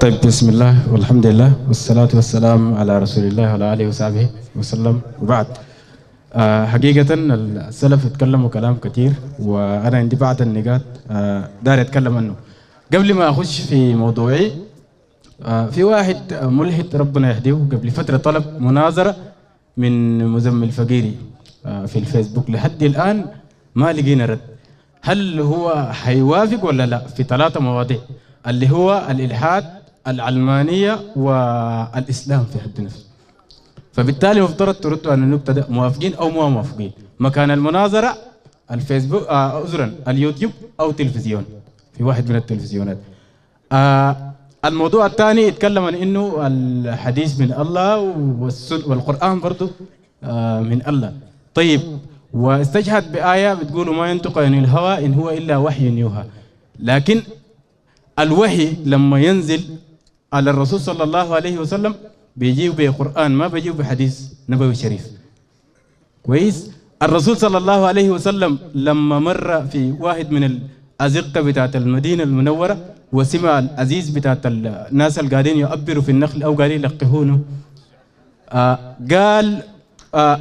طيب بسم الله والحمد لله والصلاة والسلام على رسول الله وعلى آله وصحبه وسلم وبعد آه، حقيقة السلف اتكلموا كلام كثير وأنا عندي بعض النقاط آه، داري أتكلم عنه قبل ما أخش في موضوعي آه، في واحد ملحد ربنا يهديه قبل فترة طلب مناظرة من مزمل الفقيري في الفيسبوك لحد الآن ما لقينا رد هل هو حيوافق ولا لا في ثلاثة مواضيع اللي هو الإلحاد العلمانيه والاسلام في حد نفسه فبالتالي مفترض تردوا ان نبتدأ موافقين او مو موافقين مكان المناظره الفيسبوك آه عذرا اليوتيوب او تلفزيون في واحد من التلفزيونات آه الموضوع الثاني اتكلم عن انه الحديث من الله والقران برضه آه من الله طيب واستشهد بآية بتقول ما ينطق عن الهوى إن هو إلا وحي يوحى لكن الوحي لما ينزل على الرسول صلى الله عليه وسلم بيجيب بقرآن ما بيجيب بحديث نبوي شريف كويس الرسول صلى الله عليه وسلم لما مر في واحد من الأزقة بتاعت المدينة المنورة وسمع الأزيز بتاعت الناس اللي قاعدين يؤبروا في النخل أو قاعدين يلقحونه آه قال آه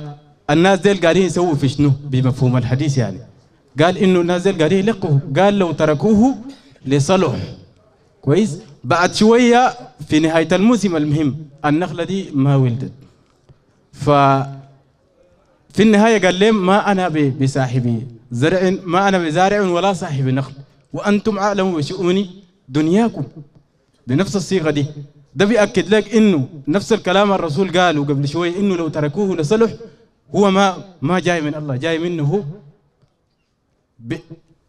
الناس ديل قاعدين يسووا في شنو بمفهوم الحديث يعني قال إنه الناس ديل قاعدين يلقوا قال لو تركوه لصلح كويس بعد شويه في نهايه الموسم المهم النخله دي ما ولدت ف في النهايه قال لهم ما انا بصاحب زرع ما انا بزارع ولا صاحب نخل وانتم اعلموا بشؤون دنياكم بنفس الصيغه دي ده بيأكد لك انه نفس الكلام الرسول قاله قبل شويه انه لو تركوه لصلح هو ما ما جاي من الله جاي منه هو ب...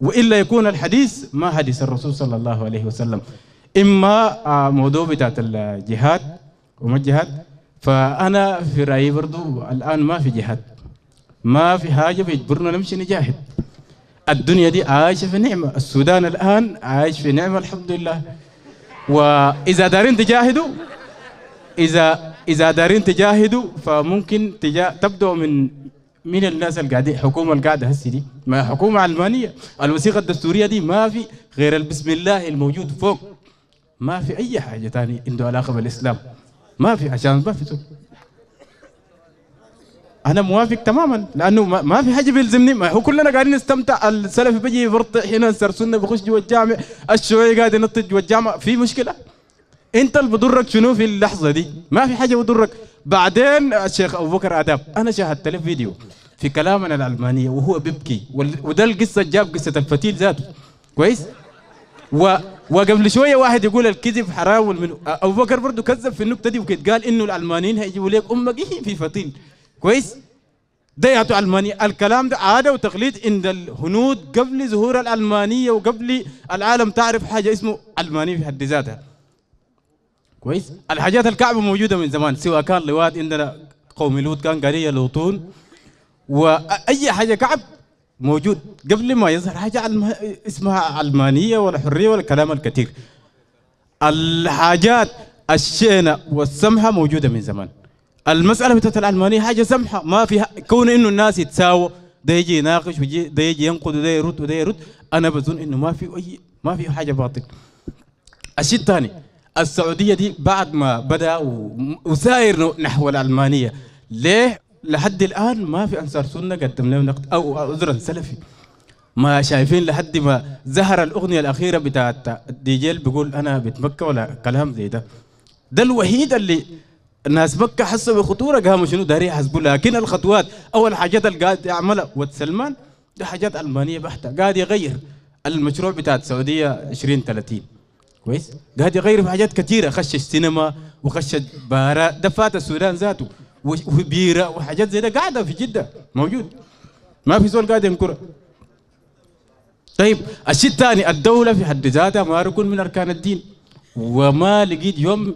والا يكون الحديث ما حديث الرسول صلى الله عليه وسلم اما آه، موضوع بتاعت الجهاد وما الجهاد فانا في رايي برضو الان ما في جهاد ما في حاجه بيجبرنا نمشي نجاهد الدنيا دي عايشه في نعمه السودان الان عايش في نعمه الحمد لله واذا دارين تجاهدوا اذا اذا دارين تجاهدوا فممكن تجا تبدأ من من الناس اللي قاعدين الحكومه اللي قاعده هسه دي ما حكومه علمانيه الوثيقه الدستوريه دي ما في غير البسم الله الموجود فوق ما في اي حاجه ثانيه عنده علاقه بالاسلام ما في عشان ما في انا موافق تماما لانه ما, في حاجه بيلزمني ما هو كلنا قاعدين نستمتع السلفي بيجي يفرط هنا سرسنه بيخش جوا الجامع الشوي قاعد ينط جوا الجامع في مشكله انت اللي بضرك شنو في اللحظه دي ما في حاجه بضرك بعدين الشيخ ابو بكر اداب انا شاهدت له فيديو في كلامنا العلمانيه وهو بيبكي وده القصه جاب قصه الفتيل ذاته كويس و وقبل شويه واحد يقول الكذب حراول من ابو بكر برضه كذب في النقطه دي وكيت قال انه الالمانيين هيجيبوا لك امك إيه في فتيل كويس ضيعتوا المانيا الكلام ده عاده وتقليد عند الهنود قبل ظهور الالمانيه وقبل العالم تعرف حاجه اسمه الماني في حد ذاتها كويس الحاجات الكعبه موجوده من زمان سواء كان لواد عندنا قوم لوط كان قريه لوطون واي حاجه كعب موجود قبل ما يظهر حاجه اسمها علمانيه ولا حريه ولا كلام الكثير الحاجات الشينه والسمحه موجوده من زمان المساله بتاعت العلمانيه حاجه سمحه ما فيها كون انه الناس يتساووا ده يجي يناقش ويجي ده يجي ينقد وده يرد وده يرد انا بظن انه ما في اي ما في حاجه باطل الشيء الثاني السعوديه دي بعد ما بدا وساير نحو العلمانيه ليه لحد الان ما في انصار سنه قدم لهم نقد او عذرا سلفي ما شايفين لحد ما ظهر الاغنيه الاخيره بتاعت الدي جيل بيقول انا بتمكه ولا كلام زي ده ده الوحيد اللي الناس مكه حسوا بخطوره قاموا شنو داري يحسبوا لكن الخطوات اول حاجات اللي قاعد يعملها ود سلمان ده حاجات المانيه بحته قاعد يغير المشروع بتاع السعوديه 20 30 كويس قاعد يغير في حاجات كثيره خش السينما وخش بارا ده فات السودان ذاته وبيره وحاجات زي ده قاعده في جده موجود ما في زول قاعد ينكرها طيب الشيء الثاني الدوله في حد ذاتها ما ركن من اركان الدين وما لقيت يوم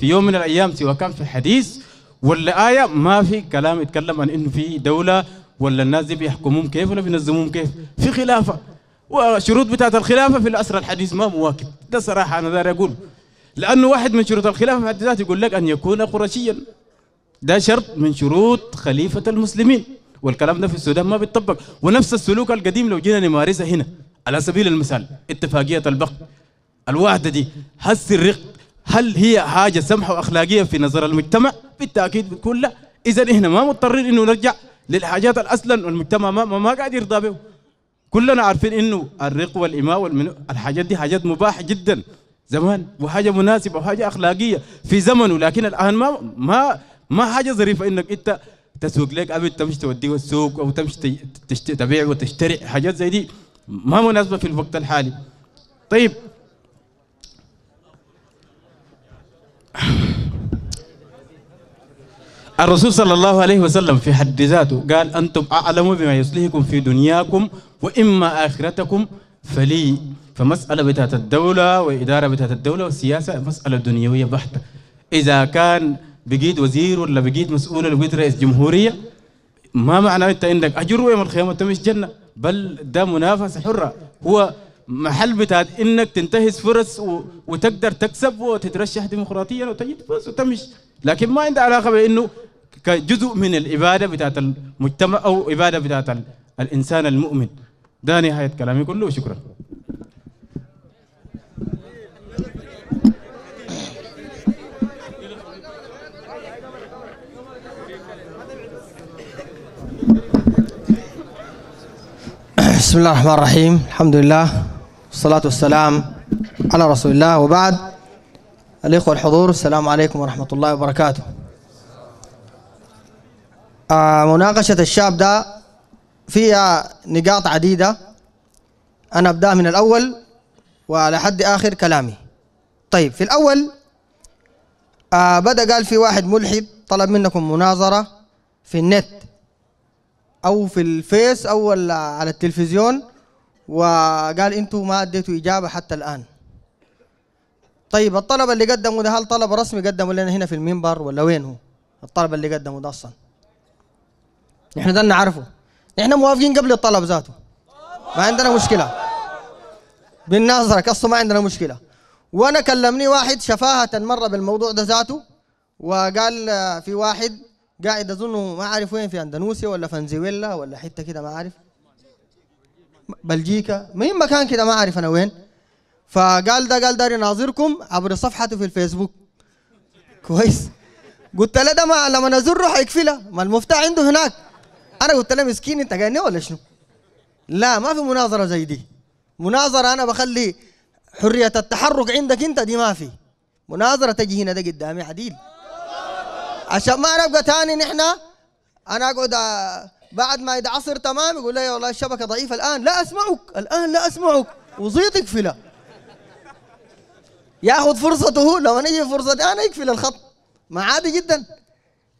في يوم من الايام سواء كان في حديث ولا ايه ما في كلام يتكلم عن انه في دوله ولا الناس دي بيحكموهم كيف ولا بينظموهم كيف في خلافه وشروط بتاعت الخلافه في الاسرى الحديث ما مواكب ده صراحه انا داري اقول لانه واحد من شروط الخلافه في حد ذاته يقول لك ان يكون قرشيا ده شرط من شروط خليفة المسلمين والكلام ده في السودان ما بيتطبق ونفس السلوك القديم لو جينا نمارسه هنا على سبيل المثال اتفاقية البقر الوحدة دي هس الرق هل هي حاجة سمحة وأخلاقية في نظر المجتمع؟ بالتأكيد بتكون لا إذا إحنا ما مضطرين إنه نرجع للحاجات أصلا والمجتمع ما, ما قاعد يرضى به كلنا عارفين إنه الرق والإماء والمنو الحاجات دي حاجات مباحة جدا زمان وحاجة مناسبة وحاجة أخلاقية في زمنه لكن الآن ما ما ما حاجه ظريفه انك انت تسوق لك ابد تمشي توديه السوق او تمشي تبيع وتشتري حاجات زي دي ما مناسبه في الوقت الحالي طيب الرسول صلى الله عليه وسلم في حد ذاته قال أنتم أعلم بما يصلحكم في دنياكم وإما آخرتكم فلي فمسألة بتاعت الدولة وإدارة بتاعت الدولة والسياسة مسألة دنيوية بحتة إذا كان بقيت وزير ولا بقيت مسؤول ولا بقيت رئيس جمهوريه ما معنى انت عندك اجر يوم الخيمه انت مش جنه بل ده منافسه حره هو محل بتاع انك تنتهز فرص و... وتقدر تكسب وتترشح ديمقراطيا وتجد فرص وتمشي لكن ما عنده علاقه بانه كجزء من الاباده بتاعت المجتمع او اباده بتاعت الانسان المؤمن ده نهايه كلامي كله شكرا بسم الله الرحمن الرحيم الحمد لله والصلاة والسلام على رسول الله وبعد الإخوة الحضور السلام عليكم ورحمة الله وبركاته آه مناقشة الشاب ده فيها نقاط عديدة أنا أبدأ من الأول وعلى حد آخر كلامي طيب في الأول آه بدأ قال في واحد ملحد طلب منكم مناظرة في النت او في الفيس او على التلفزيون وقال انتوا ما اديتوا اجابه حتى الان طيب الطلبه اللي قدموا ده هل طلب رسمي قدموا لنا هنا في المنبر ولا وين هو الطلبه اللي قدموا ده اصلا احنا ده نعرفه احنا موافقين قبل الطلب ذاته ما عندنا مشكله بالنظره قصه ما عندنا مشكله وانا كلمني واحد شفاهه مره بالموضوع ده ذاته وقال في واحد قاعد اظنه ما عارف وين في اندونيسيا ولا فنزويلا ولا حته كده ما عارف بلجيكا مين مكان كده ما عارف انا وين فقال ده قال داري ناظركم عبر صفحته في الفيسبوك كويس قلت له ده ما لما نزره حيقفلها ما المفتاح عنده هناك انا قلت له مسكين انت جاني ولا شنو لا ما في مناظره زي دي مناظره انا بخلي حريه التحرك عندك انت دي ما في مناظره تجي هنا ده قدامي عديل عشان ما نبقى تاني نحن انا اقعد آه، بعد ما اذا عصر تمام يقول لي والله الشبكه ضعيفه الان لا اسمعك الان لا اسمعك وزيط اقفله ياخذ فرصته هو لو انا فرصتي انا يقفل الخط ما عادي جدا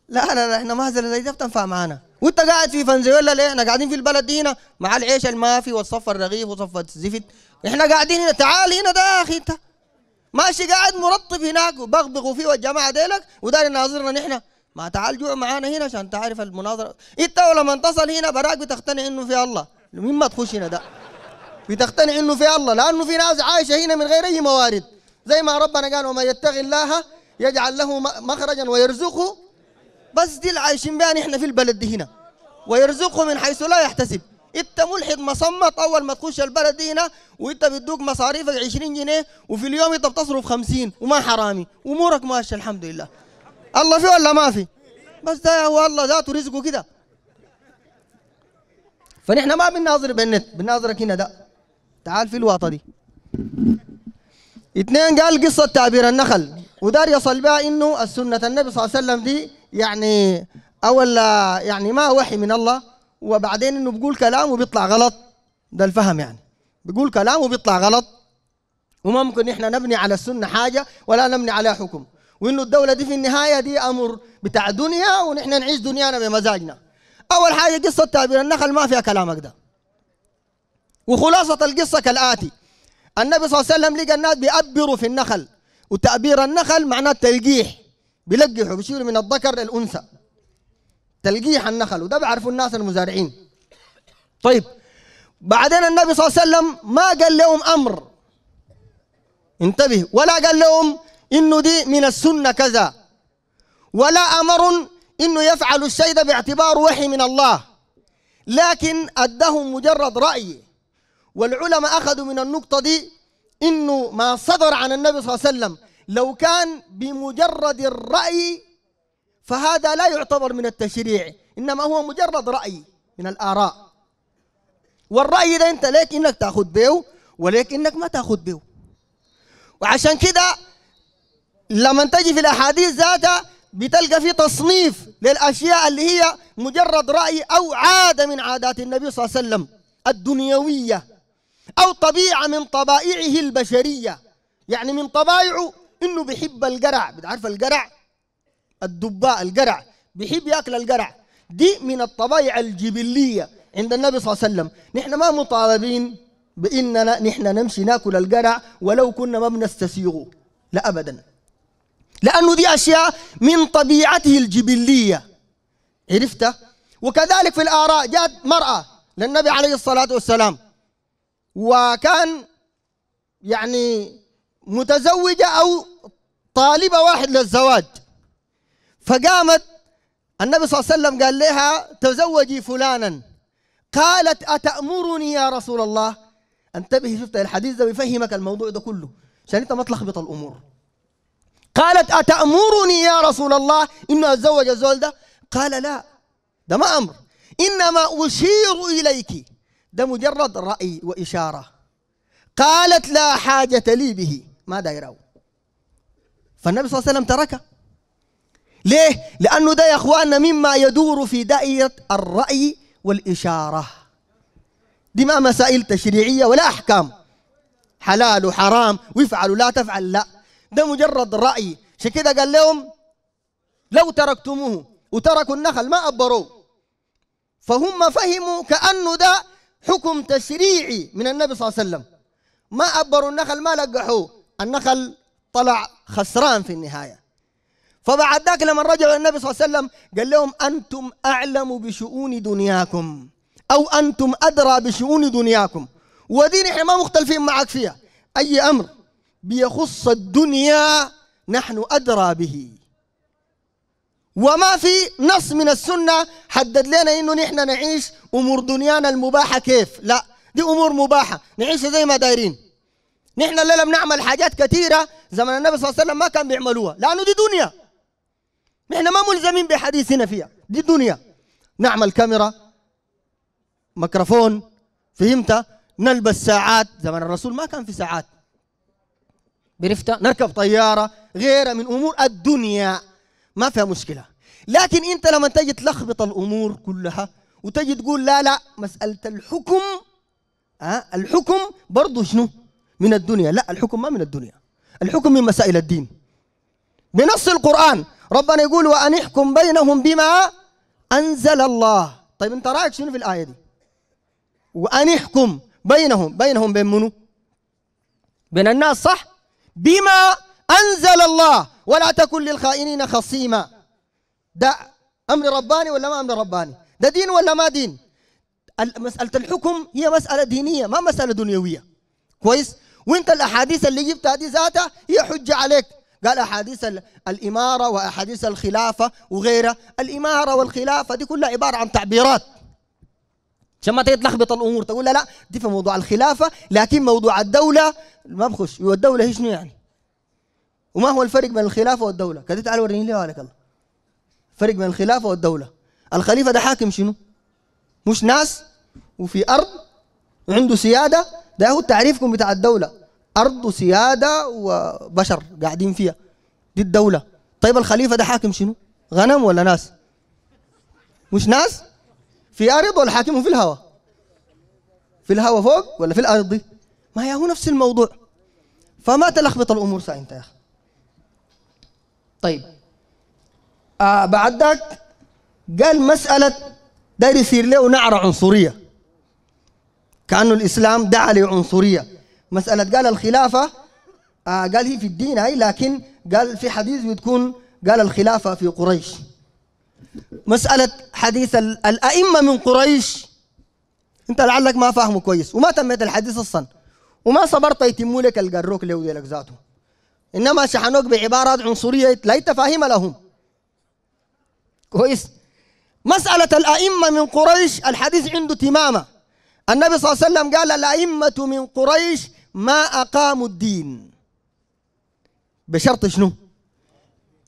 لا انا احنا مهزله زي ده بتنفع معانا وانت قاعد في فنزويلا ليه؟ احنا قاعدين في البلد هنا مع العيش المافي والصف الرغيف وصف الزفت احنا قاعدين هنا تعال هنا ده يا اخي انت ماشي قاعد مرطب هناك وبغبغوا فيه والجماعه ديلك وداري ناظرنا نحن ما تعال جوع معانا هنا عشان تعرف المناظره انت ولما تصل هنا براك بتقتنع انه في الله مين ما تخش هنا ده بتقتنع انه في الله لانه في ناس عايشه هنا من غير اي موارد زي ما ربنا قال وما يتقي الله يجعل له مخرجا ويرزقه بس دي اللي عايشين بها نحن في البلد دي هنا ويرزقه من حيث لا يحتسب انت ملحد مصمت اول ما تخش البلد دي هنا وانت بيدوك مصاريفك 20 جنيه وفي اليوم انت بتصرف 50 وما حرامي امورك ماشيه الحمد لله الله في ولا ما في بس ده هو الله ذاته رزقه كده فنحن ما بنناظر بالنت بنناظرك هنا ده تعال في الواطه دي اثنين قال قصه تعبير النخل ودار يصل بها انه السنه النبي صلى الله عليه وسلم دي يعني اول يعني ما وحي من الله وبعدين انه بيقول كلام وبيطلع غلط ده الفهم يعني بيقول كلام وبيطلع غلط وممكن احنا نبني على السنه حاجه ولا نبني عليها حكم وانه الدوله دي في النهايه دي امر بتاع دنيا ونحن نعيش دنيانا بمزاجنا اول حاجه قصه تعبير النخل ما فيها كلامك ده وخلاصه القصه كالاتي النبي صلى الله عليه وسلم لقى الناس بيأبروا في النخل وتأبير النخل معناه تلقيح بيلقحوا بيشيلوا من الذكر للأنثى تلقيح النخل وده بيعرفوا الناس المزارعين طيب بعدين النبي صلى الله عليه وسلم ما قال لهم امر انتبه ولا قال لهم انه دي من السنه كذا ولا امر انه يفعل الشيء ده باعتبار وحي من الله لكن ادهم مجرد راي والعلماء اخذوا من النقطه دي انه ما صدر عن النبي صلى الله عليه وسلم لو كان بمجرد الراي فهذا لا يعتبر من التشريع إنما هو مجرد رأي من الآراء والرأي ده أنت ليك إنك تأخذ به وليك إنك ما تأخذ به وعشان كده لما تجي في الأحاديث ذاتها بتلقى في تصنيف للأشياء اللي هي مجرد رأي أو عادة من عادات النبي صلى الله عليه وسلم الدنيوية أو طبيعة من طبائعه البشرية يعني من طبائعه إنه بيحب القرع بتعرف القرع الدباء القرع بيحب ياكل القرع دي من الطبايع الجبليه عند النبي صلى الله عليه وسلم نحن ما مطالبين باننا نحن نمشي ناكل القرع ولو كنا ما بنستسيغه لا ابدا لانه دي اشياء من طبيعته الجبليه عرفته وكذلك في الاراء جاءت مراه للنبي عليه الصلاه والسلام وكان يعني متزوجه او طالبه واحد للزواج فقامت النبي صلى الله عليه وسلم قال لها تزوجي فلانا قالت أتأمرني يا رسول الله انتبه شفت الحديث ده بيفهمك الموضوع ده كله عشان انت ما تلخبط الامور قالت أتأمرني يا رسول الله إنه أتزوج الزول ده قال لا ده ما أمر إنما أشير إليك ده مجرد رأي وإشارة قالت لا حاجة لي به ما دايره فالنبي صلى الله عليه وسلم تركه ليه؟ لأنه ده يا أخواننا مما يدور في دائرة الرأي والإشارة دي ما مسائل تشريعية ولا أحكام حلال وحرام ويفعل ولا تفعل لا ده مجرد رأي عشان كده قال لهم لو تركتموه وتركوا النخل ما أبروه فهم فهموا كأنه ده حكم تشريعي من النبي صلى الله عليه وسلم ما أبروا النخل ما لقحوه النخل طلع خسران في النهاية فبعد ذاك لما رجعوا النبي صلى الله عليه وسلم قال لهم أنتم أعلم بشؤون دنياكم أو أنتم أدرى بشؤون دنياكم ودي نحن ما مختلفين معك فيها أي أمر بيخص الدنيا نحن أدرى به وما في نص من السنة حدد لنا إنه نحن نعيش أمور دنيانا المباحة كيف لا دي أمور مباحة نعيشها زي ما دايرين نحن اللي لم نعمل حاجات كثيرة زمن النبي صلى الله عليه وسلم ما كان بيعملوها لأنه دي دنيا نحن ما ملزمين بحديثنا فيها دي الدنيا نعمل كاميرا ميكروفون فهمت نلبس ساعات زمان الرسول ما كان في ساعات عرفت نركب طيارة غيرها من أمور الدنيا ما فيها مشكلة لكن أنت لما تجي تلخبط الأمور كلها وتجي تقول لا لا مسألة الحكم ها آه، الحكم برضه شنو من الدنيا لا الحكم ما من الدنيا الحكم من مسائل الدين بنص القرآن ربنا يقول وأن يحكم بينهم بما أنزل الله طيب أنت رأيك شنو في الآية دي وأن يحكم بينهم بينهم بين منو بين الناس صح بما أنزل الله ولا تكن للخائنين خصيما ده أمر رباني ولا ما أمر رباني ده دين ولا ما دين مسألة الحكم هي مسألة دينية ما مسألة دنيوية كويس وانت الأحاديث اللي جبتها دي ذاتها هي حجة عليك قال أحاديث الإمارة وأحاديث الخلافة وغيرها الإمارة والخلافة دي كلها عبارة عن تعبيرات عشان ما تتلخبط الأمور تقول لا لا دي في موضوع الخلافة لكن موضوع الدولة ما بخش والدولة هي شنو يعني وما هو الفرق بين الخلافة والدولة كده تعال وريني لي عليك الله الفرق بين الخلافة والدولة الخليفة ده حاكم شنو مش ناس وفي أرض وعنده سيادة ده هو تعريفكم بتاع الدولة ارض وسياده وبشر قاعدين فيها دي الدوله طيب الخليفه ده حاكم شنو غنم ولا ناس مش ناس في ارض ولا حاكمهم في الهواء في الهواء فوق ولا في الارض دي ما هي هو نفس الموضوع فما تلخبط الامور ساعتها يا اخي طيب آه بعد ذاك قال مساله ده يصير له نعره عنصريه كانه الاسلام دعا لعنصريه مسألة قال الخلافة آه، قال هي في الدين هاي لكن قال في حديث بتكون قال الخلافة في قريش مسألة حديث الأئمة من قريش أنت لعلك ما فاهمه كويس وما تميت الحديث أصلا وما صبرت يتموا لك القروك لو لك ذاته إنما شحنوك بعبارات عنصرية لا تفاهم لهم كويس مسألة الأئمة من قريش الحديث عنده تمامة النبي صلى الله عليه وسلم قال الأئمة من قريش ما أقاموا الدين بشرط شنو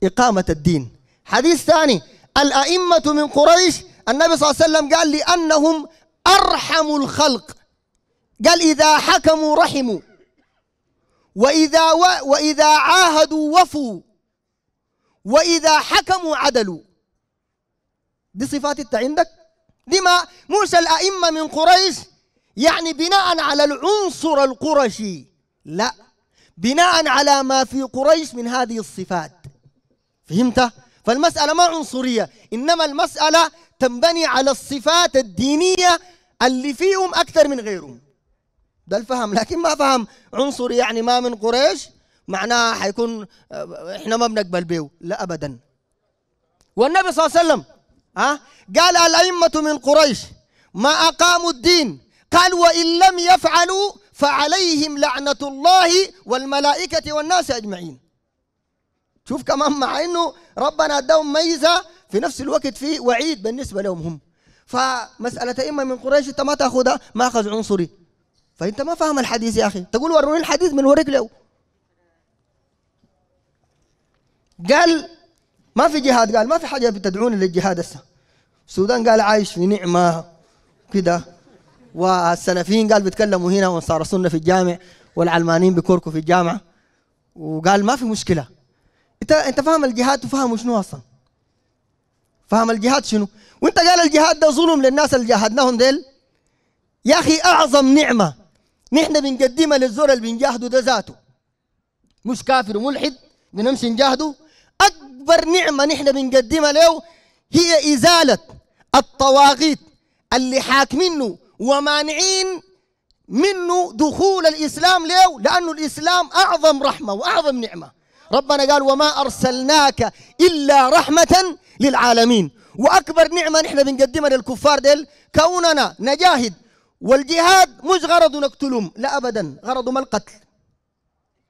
إقامة الدين حديث ثاني الأئمة من قريش النبي صلى الله عليه وسلم قال لأنهم أرحم الخلق قال إذا حكموا رحموا وإذا و... وإذا عاهدوا وفوا وإذا حكموا عدلوا دي صفات أنت عندك دي ما موسى الأئمة من قريش يعني بناء على العنصر القرشي لا بناء على ما في قريش من هذه الصفات فهمت؟ فالمسألة ما عنصرية إنما المسألة تنبني على الصفات الدينية اللي فيهم أكثر من غيرهم ده الفهم لكن ما فهم عنصري يعني ما من قريش معناها حيكون احنا ما بنقبل به لا ابدا والنبي صلى الله عليه وسلم ها قال الائمه من قريش ما اقاموا الدين قال وإن لم يفعلوا فعليهم لعنة الله والملائكة والناس أجمعين شوف كمان مع أنه ربنا أداهم ميزة في نفس الوقت في وعيد بالنسبة لهم هم فمسألة إما من قريش أنت ما تأخذها مأخذ عنصري فأنت ما فاهم الحديث يا أخي تقول وروني الحديث بنوريك له قال ما في جهاد قال ما في حاجة بتدعوني للجهاد هسه السودان قال عايش في نعمة كده والسلفيين قال بيتكلموا هنا وانصار سنة في الجامع والعلمانيين بكركوا في الجامعه وقال ما في مشكله انت انت فاهم الجهاد وفاهم شنو اصلا فاهم الجهاد شنو وانت قال الجهاد ده ظلم للناس اللي جاهدناهم ديل يا اخي اعظم نعمه نحن بنقدمها للزول اللي بنجاهده ده ذاته مش كافر وملحد بنمشي نجاهده اكبر نعمه نحن بنقدمها له هي ازاله الطواغيت اللي حاكمينه ومانعين منه دخول الإسلام ليه لأنه الإسلام أعظم رحمة وأعظم نعمة ربنا قال وما أرسلناك إلا رحمة للعالمين وأكبر نعمة نحن بنقدمها للكفار ديل كوننا نجاهد والجهاد مش غرضه نقتلهم لا أبدا غرضه ما القتل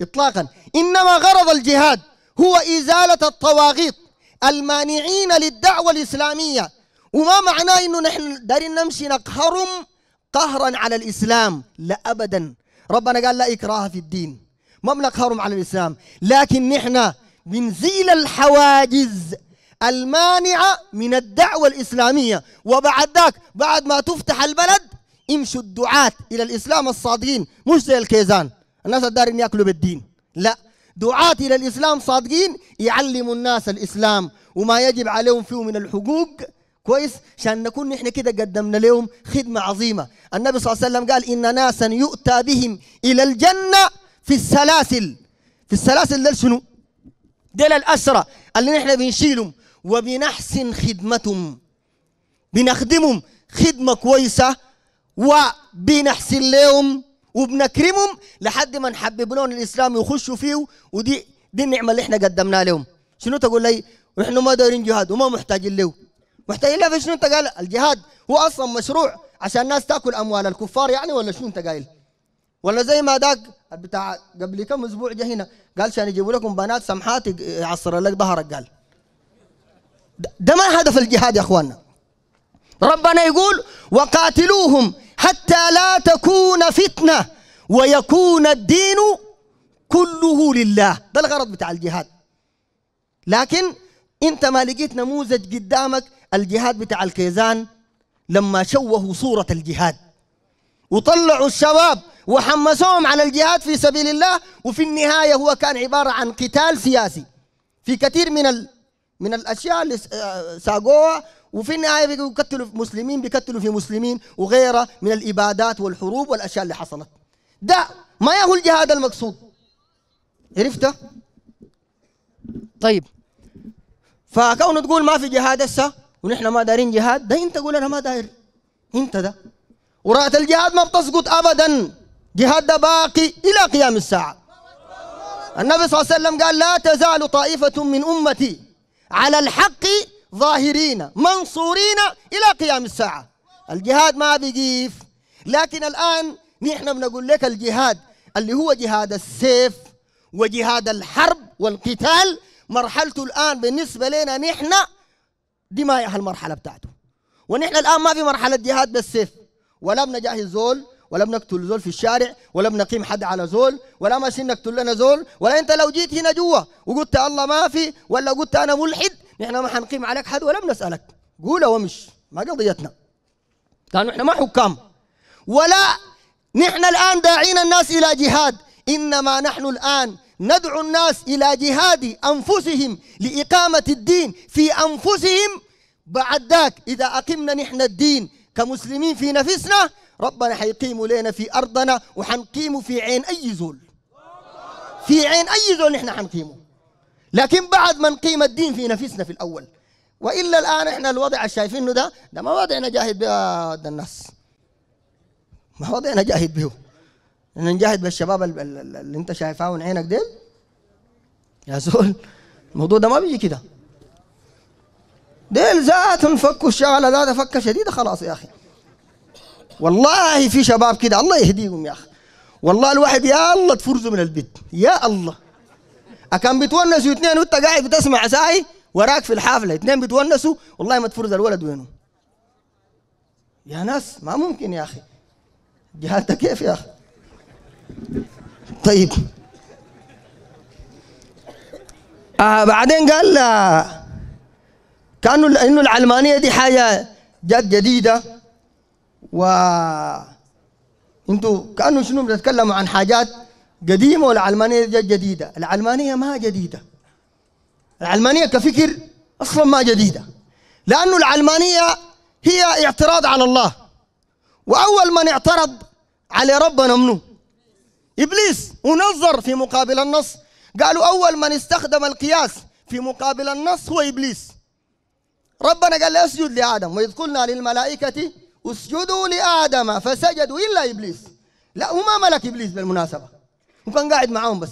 إطلاقا إنما غرض الجهاد هو إزالة الطواغيط المانعين للدعوة الإسلامية وما معناه إنه نحن دارين نمشي نقهرهم قهرا على الإسلام لا أبدا ربنا قال لا إكراه في الدين ما بنقهرهم على الإسلام لكن نحن بنزيل الحواجز المانعة من الدعوة الإسلامية وبعد ذاك بعد ما تفتح البلد امشوا الدعاة إلى الإسلام الصادقين مش زي الكيزان الناس الدارين يأكلوا بالدين لا دعاة إلى الإسلام صادقين يعلموا الناس الإسلام وما يجب عليهم فيه من الحقوق كويس عشان نكون احنا كده قدمنا لهم خدمه عظيمه النبي صلى الله عليه وسلم قال ان ناسا يؤتى بهم الى الجنه في السلاسل في السلاسل ده شنو ديل الاسرى اللي نحن بنشيلهم وبنحسن خدمتهم بنخدمهم خدمه كويسه وبنحسن لهم وبنكرمهم لحد ما نحبب لهم الاسلام يخشوا فيه ودي دي النعمه اللي احنا قدمناها لهم شنو تقول لي احنا ما دايرين جهاد وما محتاجين له محتاجين لها في شنو انت قال الجهاد هو اصلا مشروع عشان الناس تاكل اموال الكفار يعني ولا شنو انت قايل ولا زي ما ذاك بتاع قبل كم اسبوع جه هنا قال عشان يجيبوا لكم بنات سمحات يعصر لك ظهرك قال ده ما هدف الجهاد يا اخواننا ربنا يقول وقاتلوهم حتى لا تكون فتنه ويكون الدين كله لله ده الغرض بتاع الجهاد لكن انت ما لقيت نموذج قدامك الجهاد بتاع الكيزان لما شوهوا صورة الجهاد وطلعوا الشباب وحمسوهم على الجهاد في سبيل الله وفي النهاية هو كان عبارة عن قتال سياسي في كثير من ال... من الأشياء اللي آه، ساقوها وفي النهاية بيقتلوا في مسلمين بيقتلوا في مسلمين وغيره من الإبادات والحروب والأشياء اللي حصلت ده ما هو الجهاد المقصود عرفته؟ طيب فكونه تقول ما في جهاد هسه ونحن ما دارين جهاد ده انت تقول انا ما داير انت ده ورأت الجهاد ما بتسقط ابدا جهاد ده باقي الى قيام الساعه النبي صلى الله عليه وسلم قال لا تزال طائفه من امتي على الحق ظاهرين منصورين الى قيام الساعه الجهاد ما بيقيف لكن الان نحن بنقول لك الجهاد اللي هو جهاد السيف وجهاد الحرب والقتال مرحلته الان بالنسبه لنا نحن دي ما هي المرحله بتاعته ونحن الان ما في مرحله جهاد بالسيف ولا بنجهز زول ولا بنقتل زول في الشارع ولا بنقيم حد على زول ولا ماشي نقتل لنا زول ولا انت لو جيت هنا جوا وقلت الله ما في ولا قلت انا ملحد نحن ما حنقيم عليك حد ولا بنسالك قول ومش ما قضيتنا لانه احنا ما حكام ولا نحن الان داعين الناس الى جهاد انما نحن الان ندعو الناس إلى جهاد أنفسهم لإقامة الدين في أنفسهم بعد ذاك إذا أقمنا نحن الدين كمسلمين في نفسنا ربنا حيقيم لنا في أرضنا وحنقيم في عين أي زول في عين أي زول نحن حنقيمه لكن بعد ما نقيم الدين في نفسنا في الأول وإلا الآن إحنا الوضع شايفينه ده ده ما وضعنا جاهد به الناس ما وضعنا جاهد به انه نجاهد بالشباب اللي انت شايفاهم عينك ديل يا زول الموضوع ده ما بيجي كده ديل ذات فكوا الشغلة ذات فكة شديدة خلاص يا أخي والله في شباب كده الله يهديهم يا أخي والله الواحد يا الله تفرزه من البيت يا الله أكان بيتونسوا اثنين وأنت قاعد بتسمع ساي وراك في الحافلة اثنين بيتونسوا والله ما تفرز الولد وينه يا ناس ما ممكن يا أخي جهالتك كيف يا أخي طيب آه بعدين قال آه، كانوا انه العلمانيه دي حاجه جات جديده و انتوا كانوا شنو بتتكلموا عن حاجات قديمه والعلمانيه جات جديده، العلمانيه ما جديده. العلمانيه كفكر اصلا ما جديده. لانه العلمانيه هي اعتراض على الله. واول من اعترض على ربنا منه إبليس ونظر في مقابل النص قالوا أول من استخدم القياس في مقابل النص هو إبليس ربنا قال لي اسجد لآدم وإذ قلنا للملائكة اسجدوا لآدم فسجدوا إلا إبليس لا هو ما ملك إبليس بالمناسبة وكان قاعد معاهم بس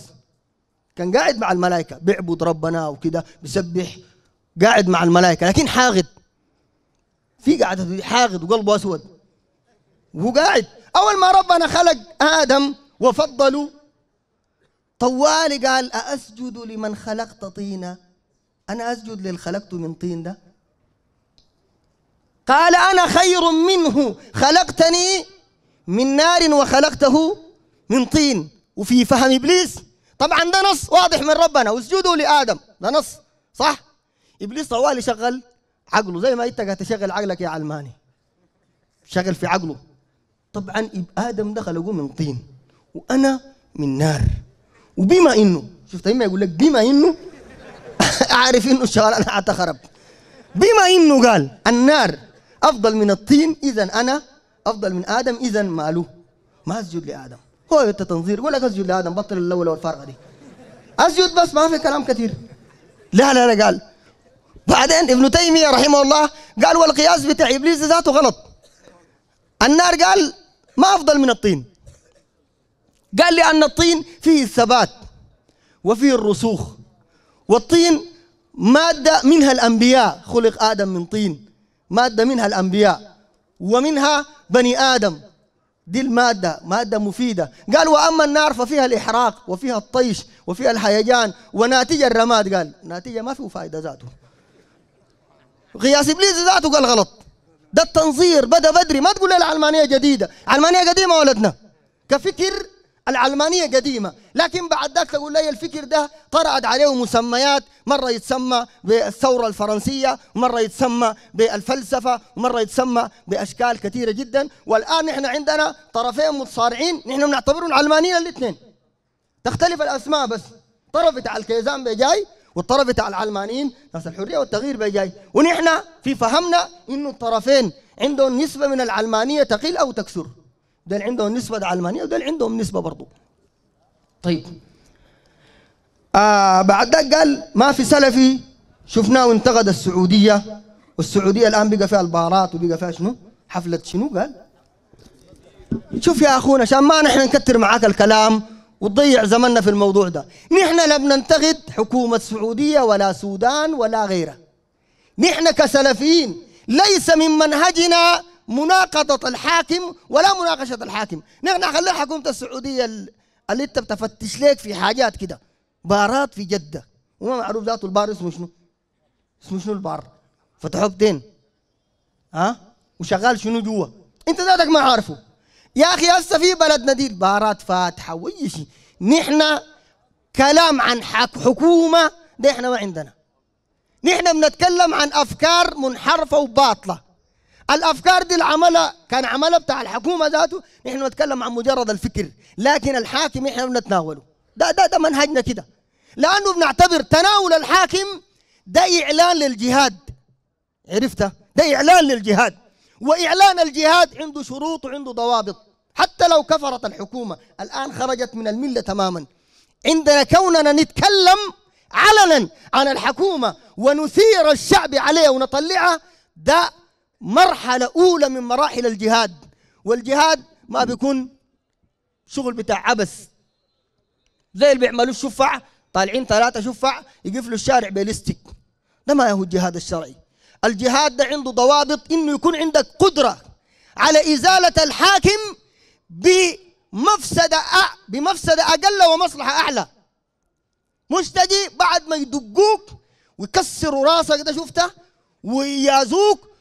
كان قاعد مع الملائكة بيعبد ربنا وكده بيسبح قاعد مع الملائكة لكن حاغد في قاعدة حاغد وقلبه أسود وهو قاعد أول ما ربنا خلق آدم وفضلوا طوالي قال أسجد لمن خلقت طينا أنا أسجد للي خلقته من طين ده قال أنا خير منه خلقتني من نار وخلقته من طين وفي فهم إبليس طبعا ده نص واضح من ربنا واسجدوا لآدم ده نص صح إبليس طوال شغل عقله زي ما أنت قاعد تشغل عقلك يا علماني شغل في عقله طبعا آدم ده من طين وانا من نار وبما انه شفت ما يقول لك بما انه اعرف انه الشوارع انا حتخرب بما انه قال النار افضل من الطين اذا انا افضل من ادم اذا ماله ما اسجد لادم هو انت تنظير يقول لك اسجد لادم بطل الاول والفارغه دي اسجد بس ما في كلام كثير لا لا لا قال بعدين ابن تيميه رحمه الله قال والقياس بتاع ابليس ذاته غلط النار قال ما افضل من الطين قال لي أن الطين فيه الثبات وفيه الرسوخ والطين مادة منها الأنبياء خلق آدم من طين مادة منها الأنبياء ومنها بني آدم دي المادة مادة مفيدة قال وأما النار ففيها الإحراق وفيها الطيش وفيها الحيجان وناتجة الرماد قال ناتجة ما فيه فائدة ذاته قياس إبليس ذاته قال غلط ده التنظير بدأ بدري ما تقول لي العلمانية جديدة علمانية قديمة ولدنا كفكر العلمانية قديمة لكن بعد ذاك تقول لي الفكر ده طرأت عليه مسميات مرة يتسمى بالثورة الفرنسية ومرة يتسمى بالفلسفة ومرة يتسمى بأشكال كثيرة جدا والآن نحن عندنا طرفين متصارعين نحن بنعتبرهم علمانية الاثنين تختلف الأسماء بس طرف بتاع الكيزان بيجاي والطرف بتاع العلمانيين ناس الحرية والتغيير بيجاي ونحن في فهمنا إنه الطرفين عندهم نسبة من العلمانية تقل أو تكسر دول عندهم نسبة علمانية ودول عندهم نسبة برضو طيب آه بعد ذاك قال ما في سلفي شفناه وانتقد السعودية والسعودية الآن بقى فيها البارات وبقى فيها شنو حفلة شنو قال شوف يا أخونا عشان ما نحن نكتر معاك الكلام وتضيع زمننا في الموضوع ده نحن لا بننتقد حكومة سعودية ولا سودان ولا غيرها نحن كسلفيين ليس من منهجنا مناقضة الحاكم ولا مناقشة الحاكم نحن خلي حكومة السعودية اللي انت بتفتش ليك في حاجات كده بارات في جدة وما معروف ذاته البار اسمه شنو اسمه شنو البار فتحوه بتين ها وشغال شنو جوا انت ذاتك ما عارفه يا اخي هسه في بلدنا دي البارات فاتحه واي شيء نحن كلام عن حق حكومه ده احنا ما عندنا نحن بنتكلم عن افكار منحرفه وباطله الافكار دي العملة كان عملها بتاع الحكومه ذاته نحن نتكلم عن مجرد الفكر لكن الحاكم احنا بنتناوله ده ده ده منهجنا كده لانه بنعتبر تناول الحاكم ده اعلان للجهاد عرفته ده اعلان للجهاد واعلان الجهاد عنده شروط وعنده ضوابط حتى لو كفرت الحكومه الان خرجت من المله تماما عندنا كوننا نتكلم علنا عن الحكومه ونثير الشعب عليها ونطلعها ده مرحلة أولى من مراحل الجهاد والجهاد ما بيكون شغل بتاع عبث زي اللي بيعملوا الشفع طالعين ثلاثة شفع يقفلوا الشارع بليستيك ده ما هو الجهاد الشرعي الجهاد ده عنده ضوابط انه يكون عندك قدرة على إزالة الحاكم بمفسدة أ... بمفسدة أقل ومصلحة أعلى مش تجي بعد ما يدقوك ويكسروا راسك ده شفته ويازوك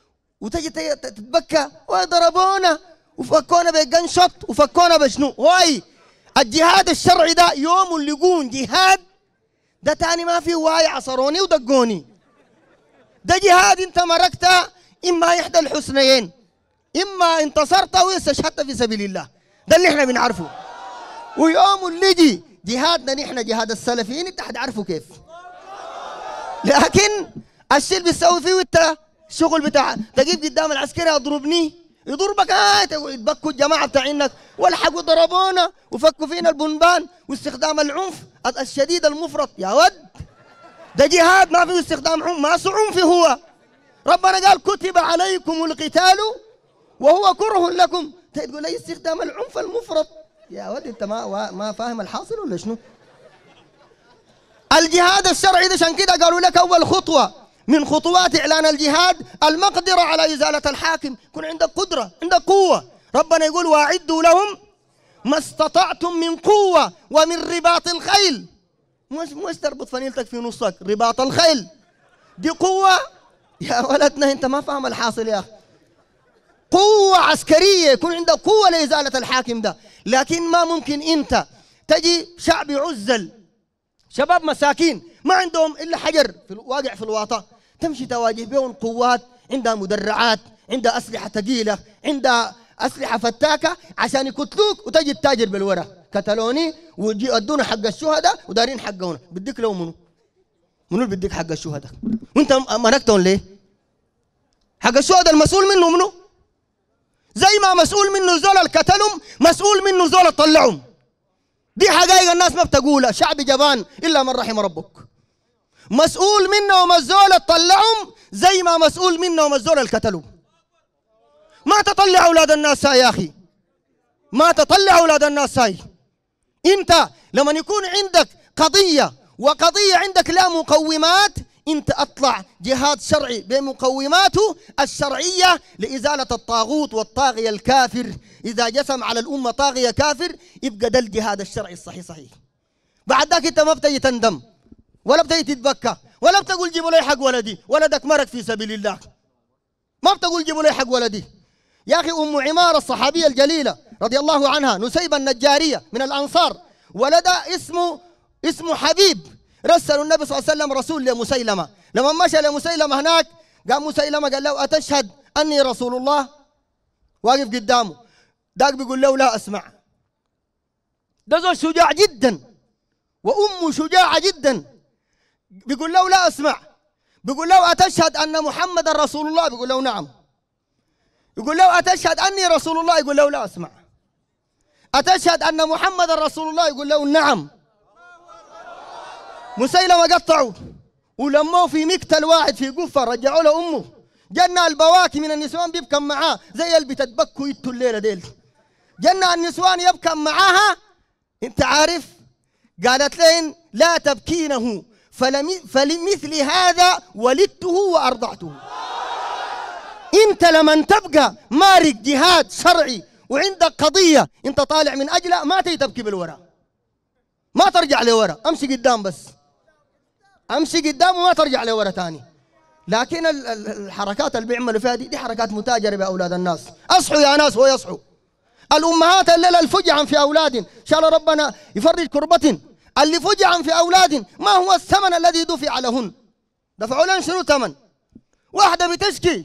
وتجي تتبكى وضربونا وفكونا بجن شط وفكونا بشنو واي الجهاد الشرعي ده يوم اللي يقول جهاد ده تاني ما في واي عصروني ودقوني ده جهاد انت مركت اما احدى الحسنيين اما انتصرت او استشهدت في سبيل الله ده اللي احنا بنعرفه ويوم اللي يجي جهادنا نحن جهاد السلفيين انت حتعرفوا كيف لكن الشيء اللي بتسوي فيه انت شغل بتاع تجيب قدام العسكري اضربني يضربك آه يتبكوا الجماعه بتاعينك والحقوا ضربونا وفكوا فينا البنبان واستخدام العنف الشديد المفرط يا ود ده جهاد ما فيه استخدام عنف ما عنف هو ربنا قال كتب عليكم القتال وهو كره لكم تقول لي استخدام العنف المفرط يا ود انت ما ما فاهم الحاصل ولا شنو؟ الجهاد الشرعي ده عشان كده قالوا لك اول خطوه من خطوات إعلان الجهاد المقدرة على إزالة الحاكم يكون عندك قدرة عندك قوة ربنا يقول وأعدوا لهم ما استطعتم من قوة ومن رباط الخيل مش مش تربط فنيلتك في نصك رباط الخيل دي قوة يا ولدنا أنت ما فاهم الحاصل يا أخي قوة عسكرية يكون عندك قوة لإزالة الحاكم ده لكن ما ممكن أنت تجي شعب عزل شباب مساكين ما عندهم إلا حجر في واقع في الواطة تمشي تواجه بهم قوات عندها مدرعات عندها أسلحة ثقيلة عندها أسلحة فتاكة عشان يقتلوك وتجي التاجر بالورا كتالوني ويدونا حق الشهداء ودارين حقهم هنا بديك لو منو منو اللي بديك حق الشهداء وانت مرقتهم ليه حق الشهداء المسؤول منه منو زي ما مسؤول منه زول القتلهم مسؤول منه زول طلعهم دي حقائق الناس ما بتقولها شعب جبان الا من رحم ربك مسؤول منا ومزولة تطلعهم زي ما مسؤول منا ومزولة الكتلوا ما تطلع أولاد الناس هاي يا أخي ما تطلع أولاد الناس هاي أنت لما يكون عندك قضية وقضية عندك لا مقومات أنت أطلع جهاد شرعي بمقوماته الشرعية لإزالة الطاغوت والطاغية الكافر إذا جسم على الأمة طاغية كافر يبقى ده الجهاد الشرعي الصحيح صحيح بعد ذاك أنت ما بتجي تندم ولا بتجي تتبكى ولا بتقول جيبوا لي حق ولدي ولدك مرض في سبيل الله ما بتقول جيبوا لي حق ولدي يا أخي أم عمارة الصحابية الجليلة رضي الله عنها نسيبة النجارية من الأنصار ولدها اسمه اسمه حبيب رسل النبي صلى الله عليه وسلم رسول لمسيلمة لما مشى لمسيلمة هناك قام مسيلمة قال له أتشهد أني رسول الله واقف قدامه داك بيقول له لا أسمع ده زوج شجاع جدا وأمه شجاعة جدا بيقول له لا اسمع بيقول له أتشهد أن محمد رسول الله بيقول له نعم يقول له أتشهد أني رسول الله يقول له لا أسمع أتشهد أن محمد رسول الله يقول له نعم مسيلمة قطعوا ولموه في مقتل واحد في قفة رجعوا له أمه جنة البواكي من النسوان بيبكى معاه زي اللي بتتبكوا يتو الليلة ديل جنة النسوان يبكى معاها انت عارف قالت لهن لا تبكينه فلمثل هذا ولدته وأرضعته أنت لمن تبقى مارق جهاد شرعي وعندك قضية أنت طالع من أجلها ما تبكي بالوراء ما ترجع لورا أمشي قدام بس أمشي قدام وما ترجع لورا تاني لكن الحركات اللي بيعملوا فيها دي, دي حركات متاجرة بأولاد الناس أصحوا يا ناس ويصحوا الأمهات الليلة الفجعا في أولاد إن شاء الله ربنا يفرج كربة اللي فجعا في أولاد ما هو الثمن الذي دفع لهن دفعوا لهن شنو ثمن واحدة بتشكي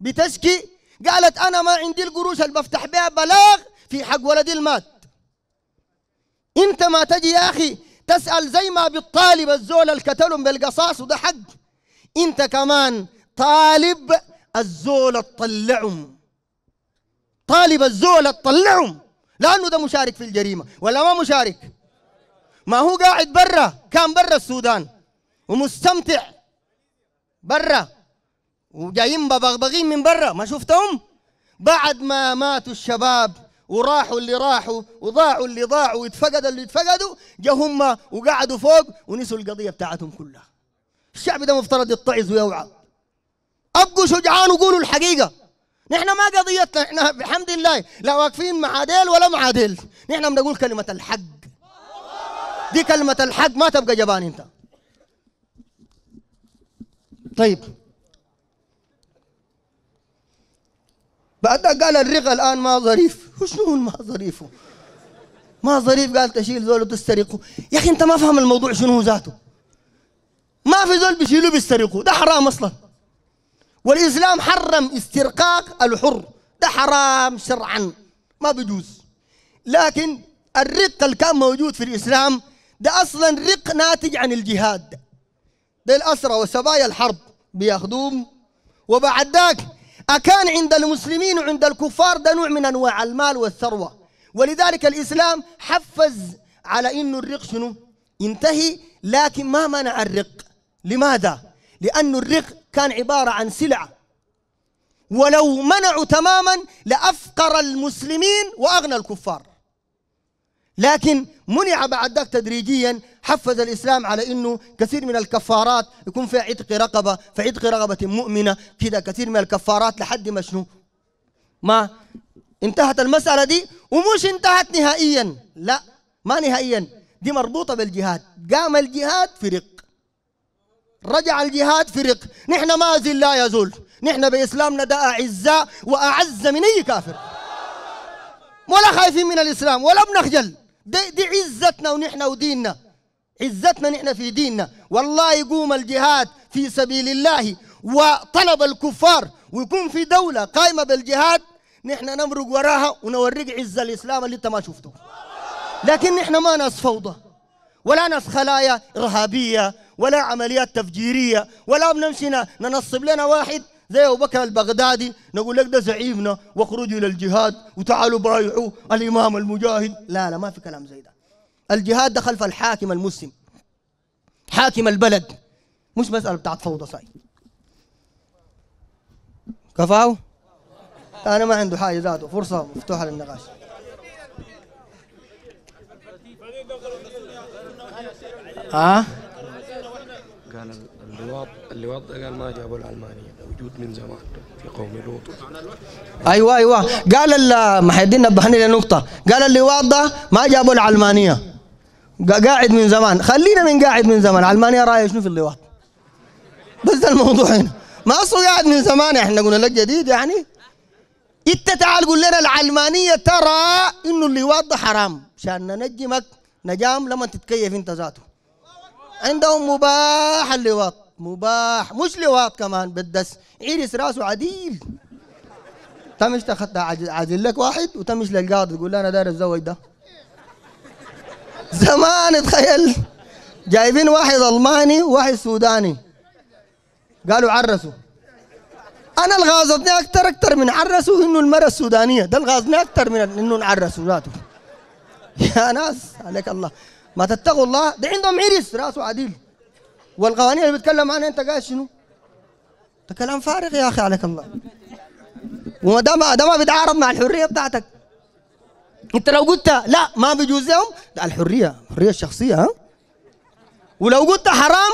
بتشكي قالت أنا ما عندي القروش اللي بفتح بها بلاغ في حق ولدي المات أنت ما تجي يا أخي تسأل زي ما بالطالب الزول الكتلم بالقصاص وده حق أنت كمان طالب الزول الطلعهم طالب الزول الطلعهم لأنه ده مشارك في الجريمة ولا ما مشارك ما هو قاعد برا كان برا السودان ومستمتع برا وجايين ببغبغين من برا ما شفتهم بعد ما ماتوا الشباب وراحوا اللي راحوا وضاعوا اللي ضاعوا واتفقدوا اللي اتفقدوا جا هم وقعدوا فوق ونسوا القضيه بتاعتهم كلها الشعب ده مفترض يتعظ ويوعى ابقوا شجعان وقولوا الحقيقه نحن ما قضيتنا احنا بحمد الله لا واقفين مع ديل ولا مع ديل نحن بنقول كلمه الحق دي كلمة الحق ما تبقى جبان أنت طيب بعدها قال الرق الآن ما ظريف وشنو ما ظريفه ما ظريف قال تشيل زول وتسترقه يا أخي أنت ما فهم الموضوع شنو ذاته ما في زول بيشيلوه بيسترقوا ده حرام أصلا والإسلام حرم استرقاق الحر ده حرام شرعا ما بيجوز لكن الرق اللي كان موجود في الإسلام ده اصلا رق ناتج عن الجهاد ده الاسرى وسبايا الحرب بياخذوهم وبعد ذاك اكان عند المسلمين وعند الكفار ده نوع من انواع المال والثروه ولذلك الاسلام حفز على انه الرق شنو ينتهي لكن ما منع الرق لماذا لأن الرق كان عبارة عن سلعة ولو منعوا تماما لأفقر المسلمين وأغنى الكفار لكن منع بعد ذلك تدريجيا حفز الاسلام على انه كثير من الكفارات يكون فيها عتق رقبه فعتق رقبه مؤمنه كذا كثير من الكفارات لحد ما شنو؟ ما انتهت المساله دي ومش انتهت نهائيا لا ما نهائيا دي مربوطه بالجهاد قام الجهاد فرق رجع الجهاد فرق نحن ما زل لا يزول نحن باسلامنا ده اعزاء واعز من اي كافر ولا خايفين من الاسلام ولا بنخجل دي, دي عزتنا ونحن وديننا عزتنا نحن في ديننا والله يقوم الجهاد في سبيل الله وطلب الكفار ويكون في دولة قائمة بالجهاد نحن نمرق وراها ونوريك عز الإسلام اللي أنت ما شفته لكن نحن ما ناس فوضى ولا ناس خلايا إرهابية ولا عمليات تفجيرية ولا بنمشي ننصب لنا واحد زي أبو بكر البغدادي نقول لك ده زعيمنا واخرجوا إلى الجهاد وتعالوا برايحوا الإمام المجاهد لا لا ما في كلام زي ده الجهاد ده خلف الحاكم المسلم حاكم البلد مش مسألة بتاعت فوضى صاي كفاو أنا ما عنده حاجة ذاته فرصة مفتوحة للنقاش ها؟ أه؟ اللواط اللواط قال ما جابوا العلمانيه موجود من زمان في قوم لوط ايوه ايوه قال محي الدين نبهني لنقطه قال اللواط ده ما جابوا العلمانيه قاعد من زمان خلينا من قاعد من زمان علمانيه رايه شنو في اللواط بس الموضوع هنا ما اصله قاعد من زمان احنا قلنا لك جديد يعني انت تعال قول لنا العلمانيه ترى انه اللواط ده حرام عشان ننجمك نجام لما تتكيف انت ذاته عندهم مباح اللواط مباح مش لواط كمان بدس عرس راسه عديل تمش عجل, عجل لك واحد وتمش للقاضي تقول انا داير اتزوج ده زمان تخيل جايبين واحد الماني وواحد سوداني قالوا عرسوا انا اللي اكثر اكثر من عرسوا انه المراه السودانيه ده اللي غاظني اكثر من انه نعرسوا ذاته يا ناس عليك الله ما تتقوا الله ده عندهم عرس راسه عديل والقوانين اللي بتكلم عنها انت قاعد شنو؟ ده كلام فارغ يا اخي عليك الله وده ما ده ما بيتعارض مع الحريه بتاعتك انت لو قلت لا ما بيجوز لهم ده الحريه الحريه الشخصيه ها ولو قلت حرام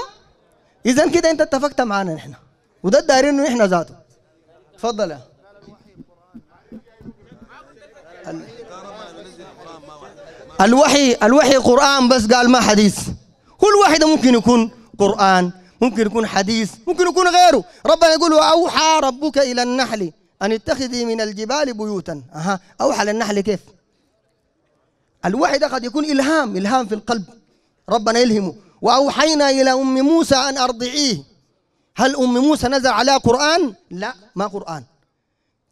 اذا كده انت اتفقت معانا نحن وده الدايرين نحن ذاته تفضل يا الوحي الوحي قران بس قال ما حديث هو الوحي ده ممكن يكون قرآن ممكن يكون حديث ممكن يكون غيره ربنا يقول وأوحى ربك إلى النحل أن اتخذي من الجبال بيوتا أها أوحى للنحل كيف الوحي ده قد يكون إلهام إلهام في القلب ربنا يلهمه وأوحينا إلى أم موسى أن أرضعيه هل أم موسى نزل عليها قرآن؟ لا ما قرآن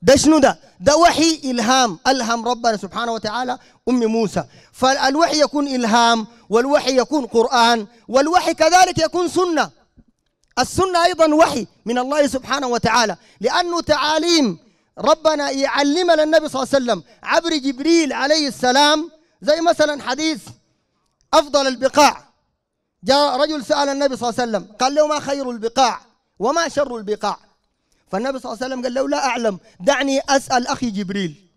ده شنو ده؟ ده وحي إلهام ألهم ربنا سبحانه وتعالى أم موسى فالوحي يكون إلهام والوحي يكون قرآن والوحي كذلك يكون سنة السنة أيضا وحي من الله سبحانه وتعالى لأنه تعاليم ربنا يعلم للنبي صلى الله عليه وسلم عبر جبريل عليه السلام زي مثلا حديث أفضل البقاع جاء رجل سأل النبي صلى الله عليه وسلم قال له ما خير البقاع وما شر البقاع فالنبي صلى الله عليه وسلم قال له لا أعلم دعني أسأل أخي جبريل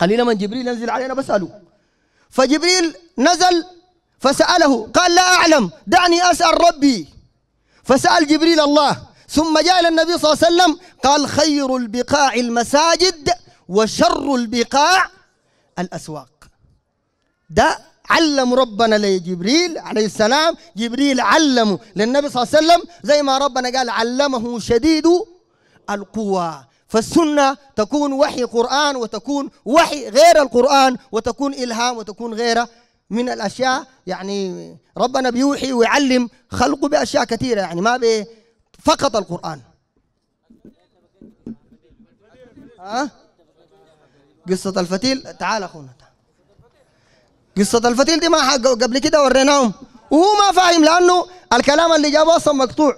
قليلا من جبريل ينزل علينا بسأله فجبريل نزل فسأله قال لا أعلم دعني أسأل ربي فسأل جبريل الله ثم جاء إلى النبي صلى الله عليه وسلم قال خير البقاع المساجد وشر البقاع الأسواق ده علم ربنا لجبريل عليه السلام جبريل علمه للنبي صلى الله عليه وسلم زي ما ربنا قال علمه شديد القوة فالسنة تكون وحي قرآن وتكون وحي غير القرآن وتكون إلهام وتكون غيره من الأشياء يعني ربنا بيوحي ويعلم خلقه بأشياء كثيرة يعني ما فقط القرآن ها؟ قصة الفتيل تعال أخونا قصة الفتيل دي ما قبل كده وريناهم وهو ما فاهم لأنه الكلام اللي جابه أصلا مقطوع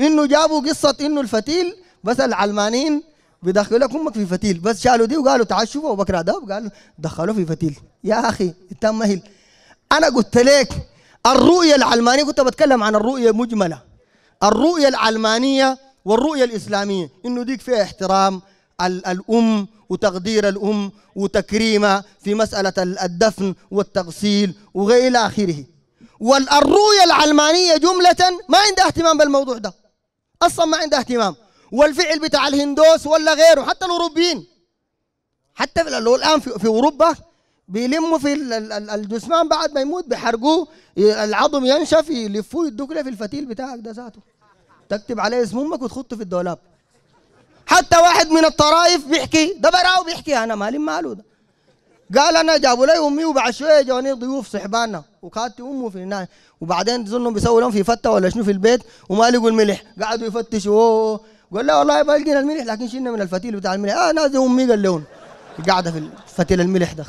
إنه جابوا قصة إنه الفتيل بس العلمانيين بيدخلوا لك امك في فتيل بس شالوا دي وقالوا تعال شوفوا ابو بكر ده وقالوا دخلوه في فتيل يا اخي انت مهل انا قلت لك الرؤيه العلمانيه كنت بتكلم عن الرؤيه مجمله الرؤيه العلمانيه والرؤيه الاسلاميه انه ديك فيها احترام الأم وتقدير الأم وتكريمها في مسألة الدفن والتغسيل وغير إلى آخره والرؤية العلمانية جملة ما عندها اهتمام بالموضوع ده أصلا ما عندها اهتمام والفعل بتاع الهندوس ولا غيره حتى الاوروبيين حتى لو الان في, في اوروبا بيلموا في الجثمان بعد ما يموت بيحرقوه العظم ينشف يلفوه يدوك في الفتيل بتاعك ده ذاته تكتب عليه اسم امك وتحطه في الدولاب حتى واحد من الطرائف بيحكي ده براو بيحكي انا مالي ماله ده قال انا جابوا لي امي وبعد شويه جوني ضيوف صحبانا وكانت امه في هناك وبعدين ظنهم بيسووا لهم في فته ولا شنو في البيت وما لقوا الملح قعدوا يفتشوا قال لا والله ما لقينا الملح لكن شلنا من الفتيل بتاع الملح اه نازل امي قال لهم قاعده في الفتيل الملح ده